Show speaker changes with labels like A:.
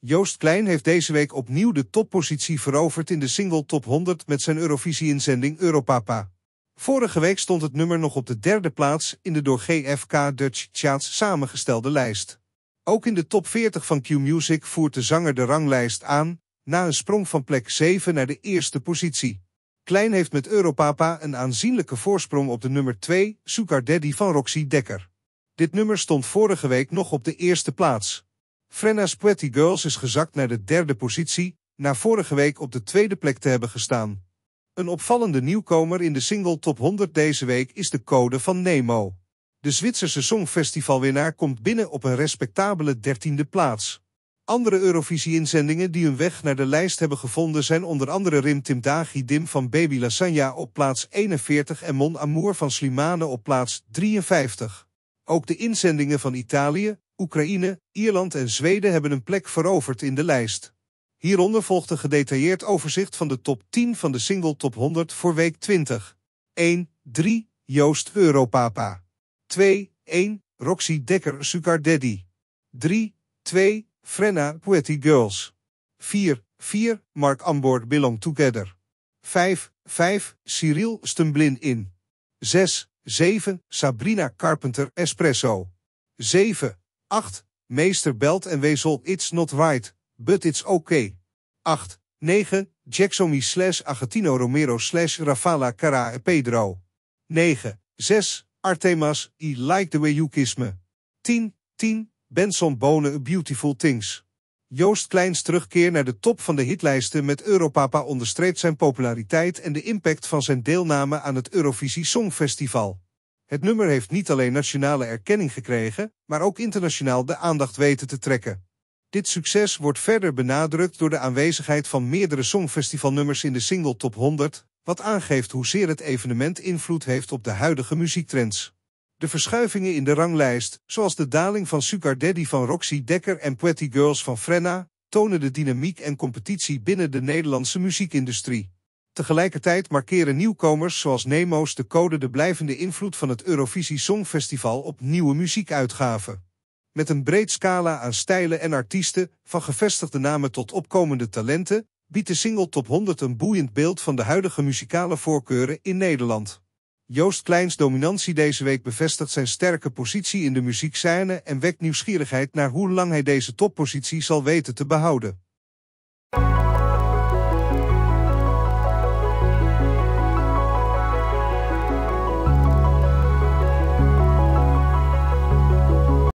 A: Joost Klein heeft deze week opnieuw de toppositie veroverd in de single Top 100 met zijn Eurovisie-inzending Europapa. Vorige week stond het nummer nog op de derde plaats in de door GFK Dutch Charts samengestelde lijst. Ook in de top 40 van Q-Music voert de zanger de ranglijst aan, na een sprong van plek 7 naar de eerste positie. Klein heeft met Europapa een aanzienlijke voorsprong op de nummer 2, Sugar Daddy van Roxy Dekker. Dit nummer stond vorige week nog op de eerste plaats. Frenna's Pretty Girls is gezakt naar de derde positie, na vorige week op de tweede plek te hebben gestaan. Een opvallende nieuwkomer in de single Top 100 deze week is de code van Nemo. De Zwitserse Songfestivalwinnaar komt binnen op een respectabele dertiende plaats. Andere Eurovisie-inzendingen die hun weg naar de lijst hebben gevonden zijn onder andere Rim Timdagi Dim van Baby Lasagna op plaats 41 en Mon Amour van Slimane op plaats 53. Ook de inzendingen van Italië, Oekraïne, Ierland en Zweden hebben een plek veroverd in de lijst. Hieronder volgt een gedetailleerd overzicht van de top 10 van de single top 100 voor week 20. 1. 3. Joost Europapa. 2. 1. Roxy Dekker Sugar Daddy. 3. 2. Frenna Poetty Girls. 4. 4. Mark Amboord Belong Together. 5. 5. Cyril Stumblin in. 6. 7. Sabrina Carpenter Espresso. 7. 8. Meester belt en wezel it's not right, but it's okay. 8. 9. Jacksomi slash Agatino Romero slash Rafala Cara e Pedro. 9. 6. Artemas, I like the way you kiss me. 10. 10. Benson a Beautiful Things. Joost Kleins terugkeer naar de top van de hitlijsten met Europapa onderstreept zijn populariteit en de impact van zijn deelname aan het Eurovisie Songfestival. Het nummer heeft niet alleen nationale erkenning gekregen, maar ook internationaal de aandacht weten te trekken. Dit succes wordt verder benadrukt door de aanwezigheid van meerdere songfestivalnummers in de single Top 100, wat aangeeft hoezeer het evenement invloed heeft op de huidige muziektrends. De verschuivingen in de ranglijst, zoals de daling van Sugar Daddy van Roxy Dekker en Pretty Girls van Frenna, tonen de dynamiek en competitie binnen de Nederlandse muziekindustrie. Tegelijkertijd markeren nieuwkomers zoals Nemo's de code de blijvende invloed van het Eurovisie Songfestival op nieuwe muziekuitgaven. Met een breed scala aan stijlen en artiesten, van gevestigde namen tot opkomende talenten, biedt de single Top 100 een boeiend beeld van de huidige muzikale voorkeuren in Nederland. Joost Kleins dominantie deze week bevestigt zijn sterke positie in de muziekscene en wekt nieuwsgierigheid naar hoe lang hij deze toppositie zal weten te behouden.